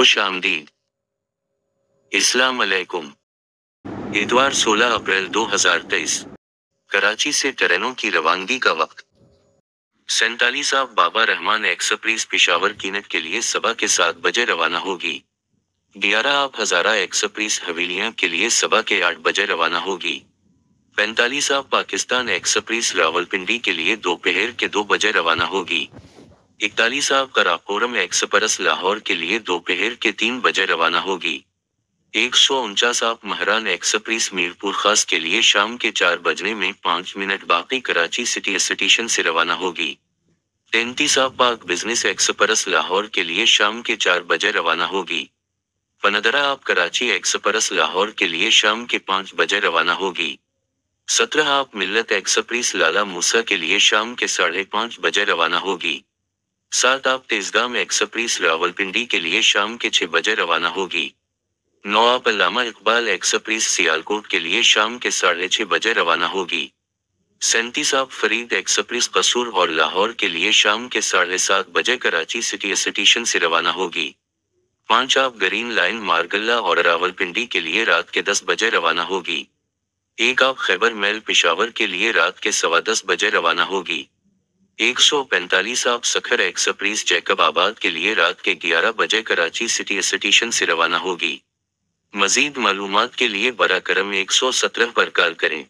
खुश आमदी इस्लाम इतवार 16 अप्रैल 2023 कराची से ट्रेनों की रवानगी का वक्त सैतालीस आप बाबा रहमान एक्सप्रेस पिशावर कीनत के लिए सभा के सात बजे रवाना होगी ग्यारह आप हजारा एक्सप्रेस हवेलियां के लिए सभा के आठ बजे रवाना होगी पैंतालीस आप पाकिस्तान एक्सप्रेस रावलपिंडी के लिए दोपहर के दो बजे रवाना होगी इकतालीस आप कराकोरम एक्सप्रेस लाहौर के लिए दोपहर के तीन बजे रवाना होगी एक सौ उनचास आप महरान एक्सप्रेस मीरपुर खास के लिए शाम के चार बजने में पाँच मिनट बाकी कराची सिटी स्टेशन से रवाना होगी तैंतीस आप पाक बिजनेस एक्सप्रेस लाहौर के लिए शाम के चार बजे रवाना होगी पनदरा आप कराची एक्सप्रेस लाहौर के लिए शाम के पाँच बजे रवाना होगी सत्रह आप मिल्लत एक्सप्रेस लाला मूसा के लिए शाम के साढ़े पाँच बजे रवाना होगी सात आप तेजगाम एक्सप्रेस रावलपिंडी के लिए शाम के छह बजे रवाना होगी आप अलामा इकबाल एक्सप्रेस सियालकोट के लिए शाम के साढ़े छह बजे रवाना होगी सैंतीस आप फरीद एक्सप्रेस कसूर और लाहौर के लिए शाम के साढ़े सात बजे कराची सिटी स्टेशन से रवाना होगी पांच आप ग्रीन लाइन मारगल्ला और रावलपिंडी के लिए रात के दस बजे रवाना होगी एक आप खैबर मेल पिशावर के लिए रात के सवा दस बजे रवाना होगी एक सौ पैंतालीस आप सखर एक्सप्रेस जैकब आबाद के लिए रात के ग्यारह बजे कराची सिटी स्टेशन से रवाना होगी मजीद मालूम के लिए बरा करम एक सौ सत्रह पर कॉल करें